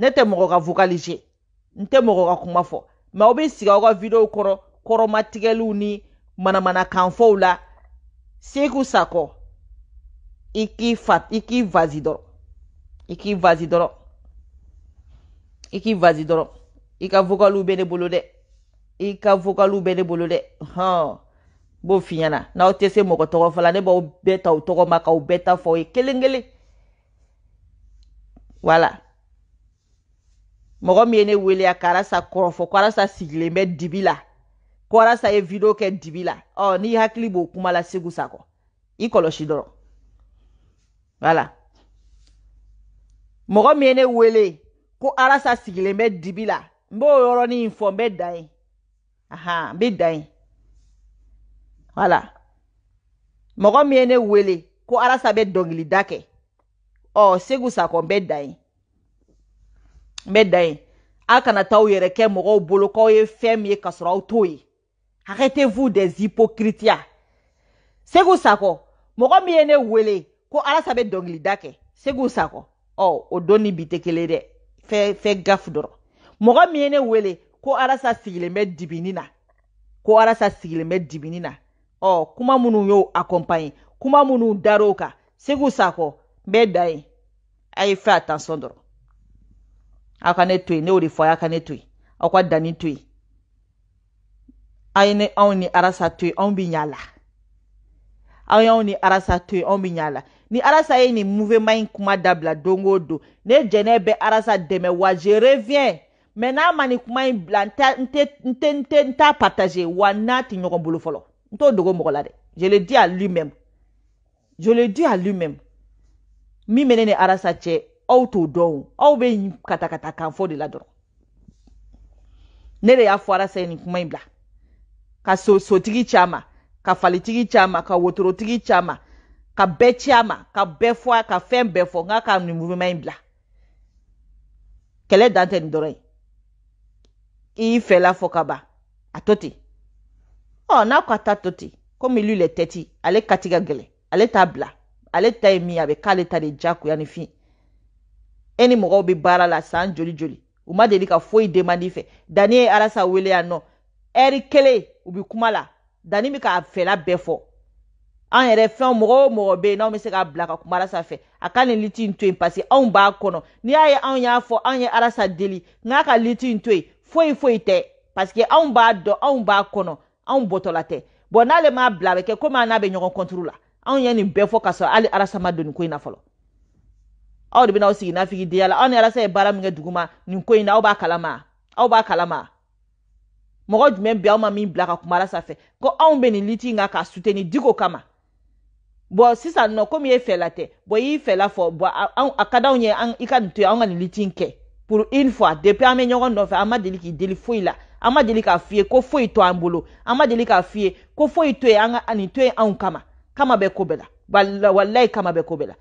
ne tɛ mɔgɔ ka vocalize n tɛ mɔgɔ ka kuma fɔ mɛ aw bɛ sigi aw ka videow kɔrɔ kɔrɔmatigɛliw ni manamanakanfɔw la seku sakɔ i k'i fa i k'i vazi dɔrɔn i k'i vazi dɔrɔn i k'i vazi dɔrɔn i ka vocaliw bɛ ne bolo dɛ i ka vocaliw bɛ ne bolo dɛ hɔn b'o f'i ɲɛna n'aw tɛ se mɔgɔ tɔgɔ fɔ la ne b'aw bɛɛ ta o tɔgɔ ma k'aw bɛɛ ta fɔ aw ye kelen kelen wala. Voilà. mɔgɔ min ye ne wele a karisa kɔrɔfɔ karisa sigilen bɛ dibi la karisa ye video kɛ dibi la ɔ n'i hakili b'o kuma la segu sakɔ i kɔlɔsi dɔrɔn wala mɔgɔ min ye ne wele ko arasa sigilen bɛ dibi la n b'o yɔrɔnin in fɔ n bɛ dan ye ahan n bɛ dan ye wala mɔgɔ min ye ne wele ko arasa bɛ dɔnkilida kɛ ɔ segu sakɔ n bɛ dan ye. Mè dayen, ak anata ou yereke mwokou bolokou ye fèm ye kasra ou touye. Akete vou de zipo kritia. Segou sakou, mwokou mwene wele, kou ara sa bè don glidake. Segou sakou, ou, oh, o don ni biteke le de, fè gaf doro. Mwokou mwene wele, kou ara sa sigile mè dibinina. Kou ara sa sigile mè dibinina. Ou, oh, kouman mounou yo akompany, kouman mounou darou ka. Segou sakou, mè dayen, aye fè atanson doro. aw ne to yen ne y'o de fɔ a' ka ne to yen aw ka danni to yen aw ye ne anw ni arasa to yen anw bɛ ɲ'a la aw y'anw ni arasa to yen anw bɛ ɲ'a la ni arasa ye nin mouvement in kuma dabila don o don ne jɛnɛ bɛ arasa dɛmɛ wa je reviens mɛ n'a ma nin kuma in bila n tɛ n tɛ n tɛ n tɛ n t'a partager wa n'a tɛ ɲɔgɔn bolo fɔlɔ n t'o dogo mɔgɔ la dɛ je le dis à lui même je le dis à lui même min bɛ ne ni arasa cɛ aw t'o dɔn o aw bɛ yen katakata kan fɔ de la dɔrɔn ne de y'a fɔ arasa ye nin kuma in bila ka so sotigi ci a ma ka falitigi ci a ma ka wotorotigi ci a ma ka bɛɛ ci a ma ka bɛɛ fɔ a ka fɛn bɛɛ fɔ n k'a nin muruma in bila kɛlɛ dan tɛ nin dɔrɔn ye i fɛla fɔ ka ban a to ten ɔ n'a ka taa to ten komi lu le tɛti ale kati ka gɛlɛn ale t'a bila ale ta ye min ye a bɛ k'ale ta de diyagoya ni fin e ni mɔgɔw bɛ baara la san joli joli u ma deli ka foyi demandi fɛ danni ye alasa wele yan nɔ ɛri kelen u bɛ kuma la danni bɛ k'a fɛla bɛɛ fɔ an yɛrɛ fɛn mɔgɔ o mɔgɔ bɛ yen n'anw bɛ se k'a bila ka kuma alasa fɛ a ka nin liti in to yen parce anw b'a kɔnɔ n'i y'a ye anw y'a fɔ anw ye alasa deli n'a ka liti in to yen foyi foyi tɛ parce que anw b'a dɔn anw b'a kɔnɔ anw bɔtɔla tɛ bɔn n'ale m'a bila a bɛ kɛ komi an n'a bɛ ɲɔgɔn kɔnturu la anw ye nin bɛɛ fɔ k'a hali alasa ma don nin ko in na fɔlɔ aw de bɛna aw sigi nafigideya la aw ni alasa ye baara min kɛ dugu ma nin ko in na aw b'a kalama aw b'a kalama mɔgɔ jumɛn bɛ aw ma min bila ka kuma ala sanfɛ ko anw bɛ nin liti in kan k'a suteni diko kama bɔn sisan nɔ komi e ye fɛla tɛ bɔn y'i fɛla fɔ bɔn a ka d'anw ye i ka nin to yen anw ka nin liti in kɛ pour une fois depuis an bɛ ɲɔgɔn nɔfɛ an ma deli k'i deli foyi la an ma deli k'a f'i ye ko foyi to an bolo an ma deli k'a f'i ye ko foyi to yen an ka nin to yen anw kama kama bɛ ko bɛɛ la walayi kama bɛ ko bɛɛ la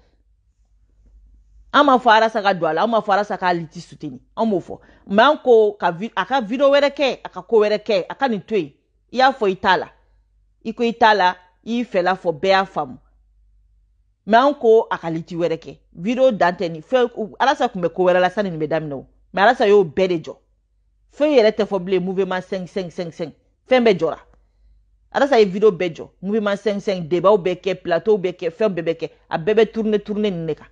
an m'a fɔ arasa ka don a la an b'a fɔ arasa ka hali ti suteni an b'o fɔ mɛ an ko ka vi a ka video wɛrɛ kɛ a ka ko wɛrɛ kɛ a ka nin to yen i y'a fɔ i t'a la i ko i t'a la i y'i fɛla fɔ bɛɛ y'a faamu mɛ an ko a ka liti wɛrɛ kɛ video dan tɛ nin fɛn alasa tun bɛ ko wɛrɛ la sanni nin bɛ daminɛ o mɛ alasa y'o bɛɛ de jɔ fɛn yɛrɛ tɛ fɔ bilen mouvement cinq cinq cinq cinq fɛn bɛɛ jɔra alasa ye video bɛɛ jɔ mouvement cinq cinq debaw bɛɛ kɛ plateau bɛɛ kɛ fɛn bɛɛ bɛ kɛ a bɛɛ bɛ tourner tourner nin de kan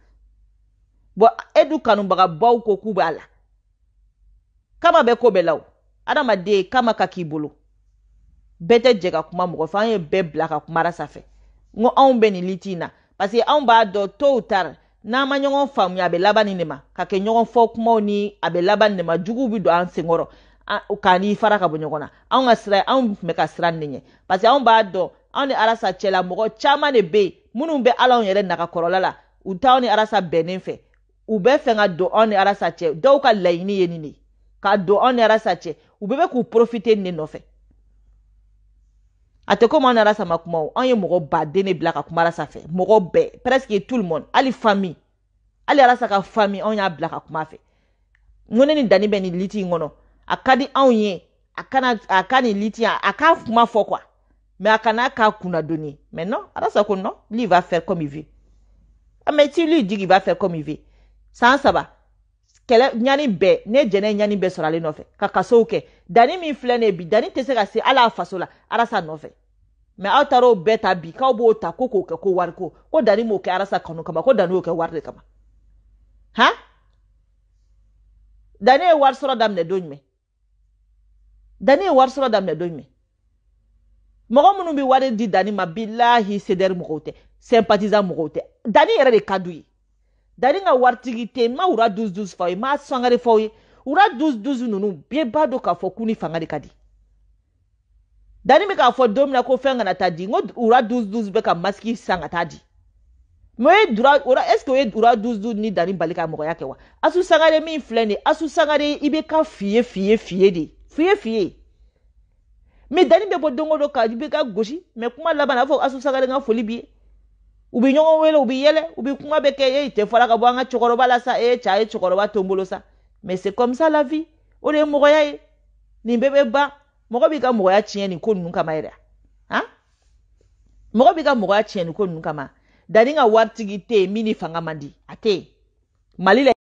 bɔn e du kanubagabaw ko k'u b'a la kama bɛ ko bɛɛ la o adamaden kama ka k'i bolo bɛɛ tɛ jɛ ka kuma mɔgɔ fɛ an ye bɛɛ bila ka kumara sanfɛ n ko anw bɛ nin liti in na parce que anw b'a dɔn tow tara n'an ma ɲɔgɔn faamuya a bɛ laban nin de ma ka kɛ ɲɔgɔn fɔ kumaw ni a bɛ laban nin de ma juguw bɛ don an senkɔrɔ k'a n'i fara ka bɔ ɲɔgɔn na anw ka sira anw tun bɛ ka siran nin ɲɛ parce que anw b'a dɔn anw ni arasa cɛla mɔgɔ caman de bɛ yen minnu bɛ ala anw yɛrɛ nagakɔrɔla la u t'anw ni arasa bɛnnen fɛ u bɛ fɛ ka don anw ni cɛ dɔw ka laɲini ye nin de ka don anw ni ala sa cɛ u bɛɛ bɛ k'u porofite a tɛ komi anw ni ala sama kuma anw ye mɔgɔ baden de bila ka tout le monde ali famille ali ala sa ka famille anw y'a bila ka kuma fɛ n ni liti in kɔnɔ a ka di anw ye ka liti k'a quoi mais a kana k'a sa ko lui va faire comme il veut ah mais si lui dit va faire comme il veut san saba kɛlɛ ɲani bɛɛ ne jɛnɛ ɲani bɛɛ sɔrɔ ale nɔfɛ ka kasow kɛ danni min filɛ ne bi danni tɛ se ka se ala faso la arasa nɔfɛ mɛ aw taara o bɛɛ ta bi k'aw b'o ta ko k'o kɛ ko wari ko ko danni m'o kɛ arasa kanu kama ko danni y'o kɛ wari de kama ha danni ye wari sɔrɔ daminɛ don jumɛn danni ye wari sɔrɔ daminɛ don jumɛn mɔgɔ minnu bɛ wari di danni ma bilahi sedɛri mɔgɔw tɛ sympathisant mɔgɔw tɛ danni yɛrɛ de ka d'u ye dari n ka waritigi tɛ ma ura dusu dusu fɔ aw ye n ma sanga de fɔ ye wura dusu dusu ninnu b'a dɔn k'a fɔ k'u ni fanga de ka di dani bɛ k'a fɔ don min na ko fɛn kana taa di n ko wura bɛ ka masiki san ka taa di mɛ o ye dura wura est ce que o ye wura dusu ni dani bali ka mɔgɔya kɛ wa asu sangare min filɛ nin ye asu sangare i bɛ ka fiye fiye fiye de fiye fiye mɛ dani bɛ bɔ don o don ka i bɛ ka gosi mɛ kuma laban na a bɛ fɔ asu sangare ka foli b'i ye u bi ɲɔgɔn wele u bi yɛlɛ u bi kuma bɛ kɛ e cɛ fɔra ka bɔ an ka cɛkɔrɔba la sa e eh, cɛ a ye eh, cɛkɔrɔba to n bolo sa mais c'est comme ça la vie o de ye mɔgɔya ye eh, nin bɛɛ bɛ ban mɔgɔ b'i ka mɔgɔya tiɲɛ nin ko ninnu kama yɛrɛ han mɔgɔ b'i ka mɔgɔya tiɲɛ nin ko ninnu kama danni ka waritigi tɛ yen min ni fanga man di a tɛ yen mali la